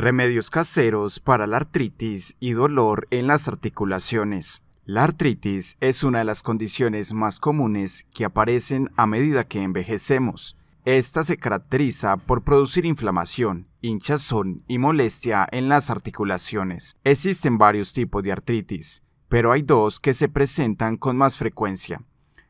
Remedios caseros para la artritis y dolor en las articulaciones. La artritis es una de las condiciones más comunes que aparecen a medida que envejecemos. Esta se caracteriza por producir inflamación, hinchazón y molestia en las articulaciones. Existen varios tipos de artritis, pero hay dos que se presentan con más frecuencia.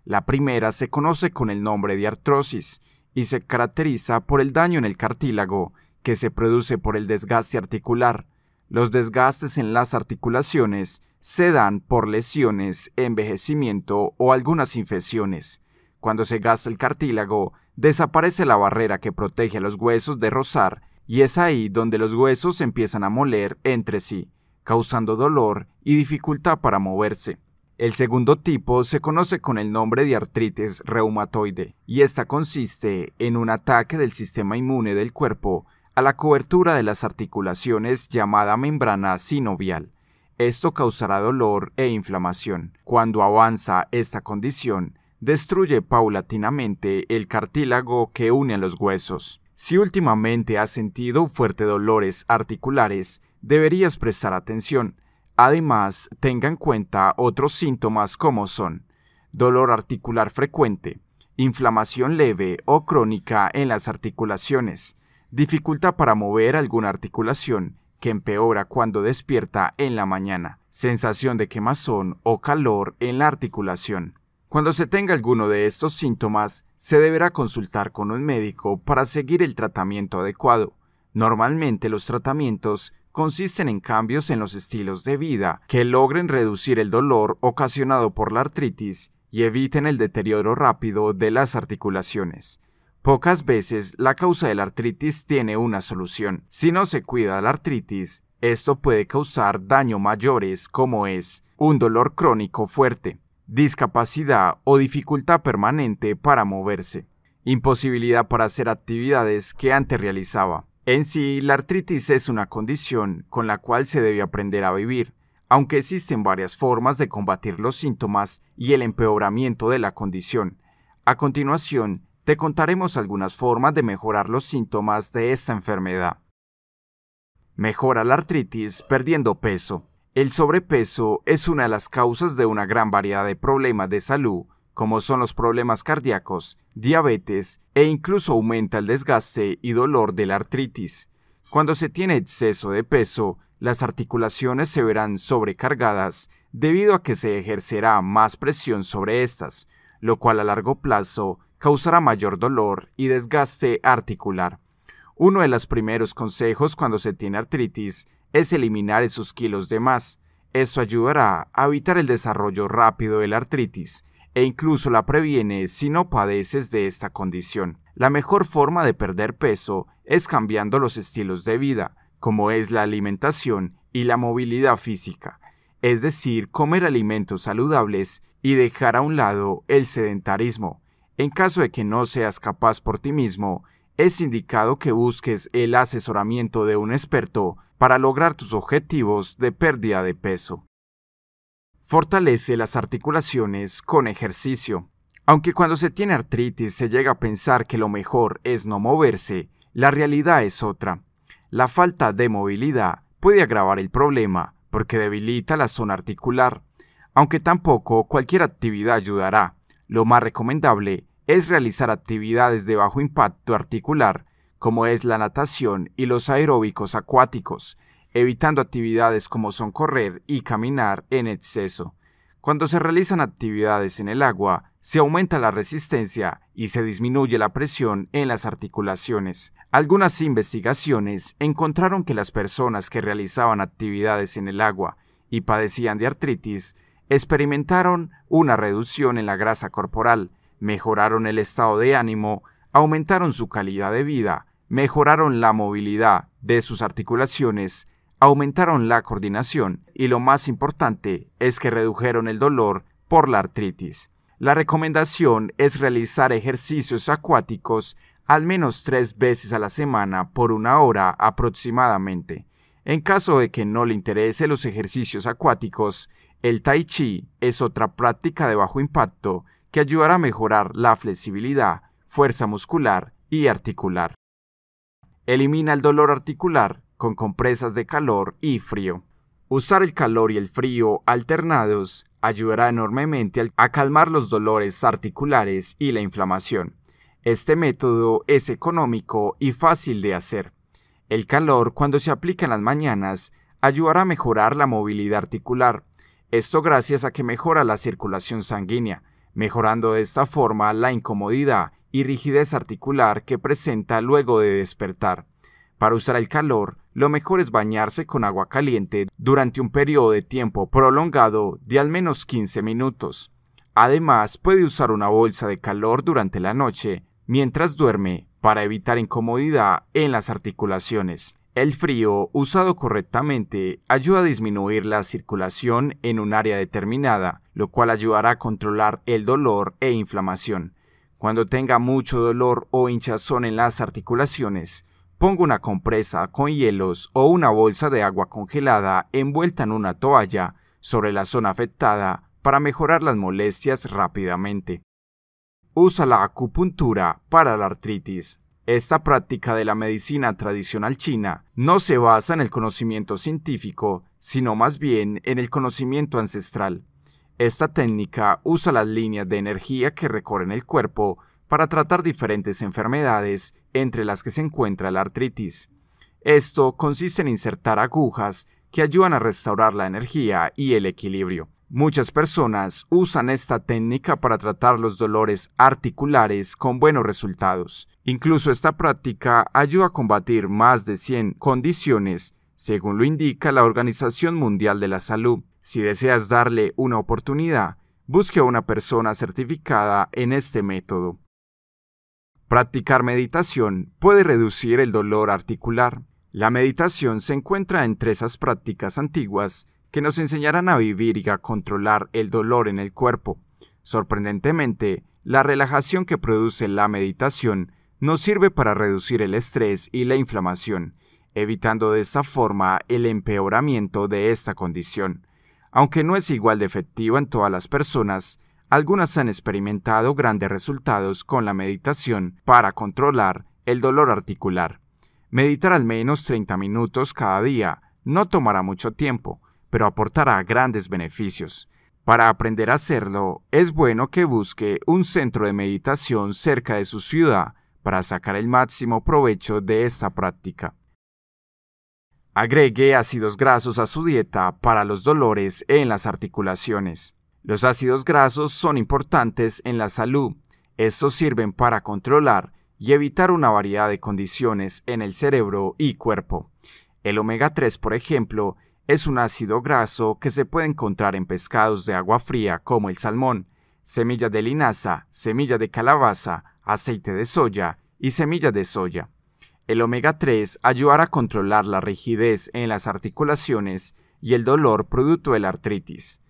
La primera se conoce con el nombre de artrosis y se caracteriza por el daño en el cartílago que se produce por el desgaste articular. Los desgastes en las articulaciones se dan por lesiones, envejecimiento o algunas infecciones. Cuando se gasta el cartílago, desaparece la barrera que protege a los huesos de rozar y es ahí donde los huesos empiezan a moler entre sí, causando dolor y dificultad para moverse. El segundo tipo se conoce con el nombre de artritis reumatoide y esta consiste en un ataque del sistema inmune del cuerpo la cobertura de las articulaciones llamada membrana sinovial. Esto causará dolor e inflamación. Cuando avanza esta condición, destruye paulatinamente el cartílago que une a los huesos. Si últimamente has sentido fuertes dolores articulares, deberías prestar atención. Además, tenga en cuenta otros síntomas como son dolor articular frecuente, inflamación leve o crónica en las articulaciones, Dificultad para mover alguna articulación, que empeora cuando despierta en la mañana, sensación de quemazón o calor en la articulación. Cuando se tenga alguno de estos síntomas, se deberá consultar con un médico para seguir el tratamiento adecuado. Normalmente los tratamientos consisten en cambios en los estilos de vida que logren reducir el dolor ocasionado por la artritis y eviten el deterioro rápido de las articulaciones. Pocas veces la causa de la artritis tiene una solución. Si no se cuida la artritis, esto puede causar daño mayores como es un dolor crónico fuerte, discapacidad o dificultad permanente para moverse, imposibilidad para hacer actividades que antes realizaba. En sí, la artritis es una condición con la cual se debe aprender a vivir, aunque existen varias formas de combatir los síntomas y el empeoramiento de la condición. A continuación, te contaremos algunas formas de mejorar los síntomas de esta enfermedad. Mejora la artritis perdiendo peso. El sobrepeso es una de las causas de una gran variedad de problemas de salud, como son los problemas cardíacos, diabetes e incluso aumenta el desgaste y dolor de la artritis. Cuando se tiene exceso de peso, las articulaciones se verán sobrecargadas debido a que se ejercerá más presión sobre estas, lo cual a largo plazo causará mayor dolor y desgaste articular. Uno de los primeros consejos cuando se tiene artritis es eliminar esos kilos de más. Esto ayudará a evitar el desarrollo rápido de la artritis e incluso la previene si no padeces de esta condición. La mejor forma de perder peso es cambiando los estilos de vida, como es la alimentación y la movilidad física, es decir, comer alimentos saludables y dejar a un lado el sedentarismo. En caso de que no seas capaz por ti mismo, es indicado que busques el asesoramiento de un experto para lograr tus objetivos de pérdida de peso. Fortalece las articulaciones con ejercicio. Aunque cuando se tiene artritis se llega a pensar que lo mejor es no moverse, la realidad es otra. La falta de movilidad puede agravar el problema porque debilita la zona articular, aunque tampoco cualquier actividad ayudará. Lo más recomendable es realizar actividades de bajo impacto articular, como es la natación y los aeróbicos acuáticos, evitando actividades como son correr y caminar en exceso. Cuando se realizan actividades en el agua, se aumenta la resistencia y se disminuye la presión en las articulaciones. Algunas investigaciones encontraron que las personas que realizaban actividades en el agua y padecían de artritis experimentaron una reducción en la grasa corporal, mejoraron el estado de ánimo, aumentaron su calidad de vida, mejoraron la movilidad de sus articulaciones, aumentaron la coordinación y lo más importante es que redujeron el dolor por la artritis. La recomendación es realizar ejercicios acuáticos al menos tres veces a la semana por una hora aproximadamente. En caso de que no le interese los ejercicios acuáticos, el tai chi es otra práctica de bajo impacto que ayudará a mejorar la flexibilidad, fuerza muscular y articular. Elimina el dolor articular con compresas de calor y frío. Usar el calor y el frío alternados ayudará enormemente a calmar los dolores articulares y la inflamación. Este método es económico y fácil de hacer. El calor, cuando se aplica en las mañanas, ayudará a mejorar la movilidad articular. Esto gracias a que mejora la circulación sanguínea, mejorando de esta forma la incomodidad y rigidez articular que presenta luego de despertar. Para usar el calor, lo mejor es bañarse con agua caliente durante un periodo de tiempo prolongado de al menos 15 minutos. Además, puede usar una bolsa de calor durante la noche mientras duerme para evitar incomodidad en las articulaciones. El frío, usado correctamente, ayuda a disminuir la circulación en un área determinada, lo cual ayudará a controlar el dolor e inflamación. Cuando tenga mucho dolor o hinchazón en las articulaciones, ponga una compresa con hielos o una bolsa de agua congelada envuelta en una toalla sobre la zona afectada para mejorar las molestias rápidamente. Usa la acupuntura para la artritis. Esta práctica de la medicina tradicional china no se basa en el conocimiento científico, sino más bien en el conocimiento ancestral. Esta técnica usa las líneas de energía que recorren el cuerpo para tratar diferentes enfermedades, entre las que se encuentra la artritis. Esto consiste en insertar agujas que ayudan a restaurar la energía y el equilibrio. Muchas personas usan esta técnica para tratar los dolores articulares con buenos resultados. Incluso esta práctica ayuda a combatir más de 100 condiciones, según lo indica la Organización Mundial de la Salud. Si deseas darle una oportunidad, busque a una persona certificada en este método. Practicar meditación puede reducir el dolor articular. La meditación se encuentra entre esas prácticas antiguas que nos enseñaran a vivir y a controlar el dolor en el cuerpo. Sorprendentemente, la relajación que produce la meditación nos sirve para reducir el estrés y la inflamación, evitando de esta forma el empeoramiento de esta condición. Aunque no es igual de efectiva en todas las personas, algunas han experimentado grandes resultados con la meditación para controlar el dolor articular. Meditar al menos 30 minutos cada día no tomará mucho tiempo, pero aportará grandes beneficios. Para aprender a hacerlo, es bueno que busque un centro de meditación cerca de su ciudad para sacar el máximo provecho de esta práctica. Agregue ácidos grasos a su dieta para los dolores en las articulaciones. Los ácidos grasos son importantes en la salud. Estos sirven para controlar y evitar una variedad de condiciones en el cerebro y cuerpo. El omega 3, por ejemplo, es un ácido graso que se puede encontrar en pescados de agua fría como el salmón, semilla de linaza, semilla de calabaza, aceite de soya y semilla de soya. El omega 3 ayudará a controlar la rigidez en las articulaciones y el dolor producto de la artritis.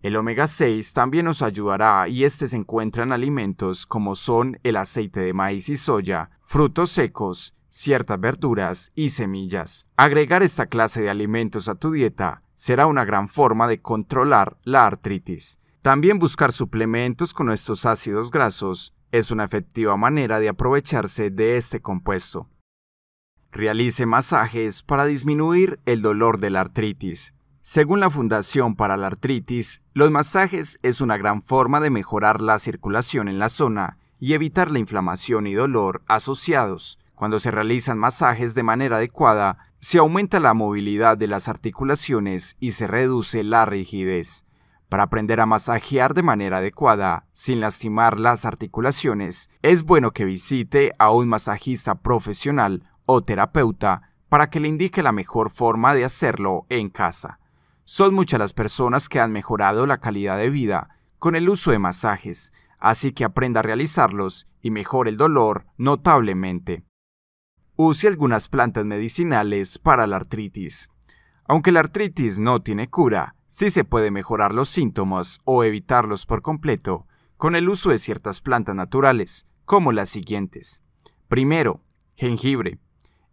El omega 6 también nos ayudará y este se encuentra en alimentos como son el aceite de maíz y soya, frutos secos, ciertas verduras y semillas. Agregar esta clase de alimentos a tu dieta será una gran forma de controlar la artritis. También buscar suplementos con estos ácidos grasos es una efectiva manera de aprovecharse de este compuesto. Realice masajes para disminuir el dolor de la artritis. Según la Fundación para la Artritis, los masajes es una gran forma de mejorar la circulación en la zona y evitar la inflamación y dolor asociados. Cuando se realizan masajes de manera adecuada, se aumenta la movilidad de las articulaciones y se reduce la rigidez. Para aprender a masajear de manera adecuada, sin lastimar las articulaciones, es bueno que visite a un masajista profesional o terapeuta para que le indique la mejor forma de hacerlo en casa. Son muchas las personas que han mejorado la calidad de vida con el uso de masajes, así que aprenda a realizarlos y mejore el dolor notablemente use algunas plantas medicinales para la artritis. Aunque la artritis no tiene cura, sí se puede mejorar los síntomas o evitarlos por completo con el uso de ciertas plantas naturales, como las siguientes. Primero, jengibre.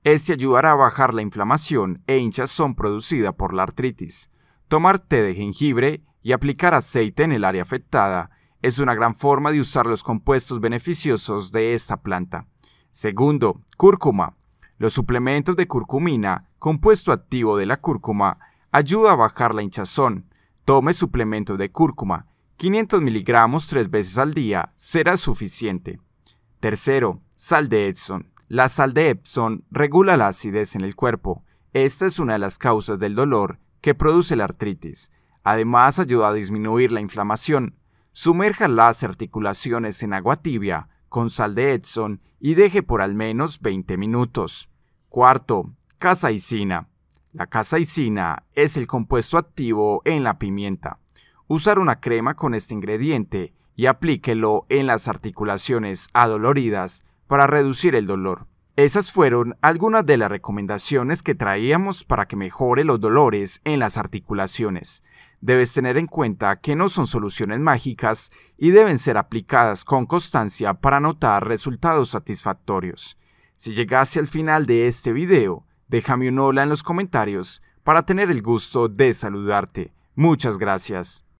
Este ayudará a bajar la inflamación e hinchazón producida por la artritis. Tomar té de jengibre y aplicar aceite en el área afectada es una gran forma de usar los compuestos beneficiosos de esta planta. Segundo, cúrcuma. Los suplementos de curcumina, compuesto activo de la cúrcuma, ayuda a bajar la hinchazón. Tome suplementos de cúrcuma. 500 miligramos tres veces al día será suficiente. Tercero, sal de edson. La sal de Epson regula la acidez en el cuerpo. Esta es una de las causas del dolor que produce la artritis. Además, ayuda a disminuir la inflamación. Sumerja las articulaciones en agua tibia con sal de Epson y deje por al menos 20 minutos. Cuarto, casaicina. La casaicina es el compuesto activo en la pimienta. Usar una crema con este ingrediente y aplíquelo en las articulaciones adoloridas para reducir el dolor. Esas fueron algunas de las recomendaciones que traíamos para que mejore los dolores en las articulaciones debes tener en cuenta que no son soluciones mágicas y deben ser aplicadas con constancia para notar resultados satisfactorios. Si llegaste al final de este video, déjame un hola en los comentarios para tener el gusto de saludarte. Muchas gracias.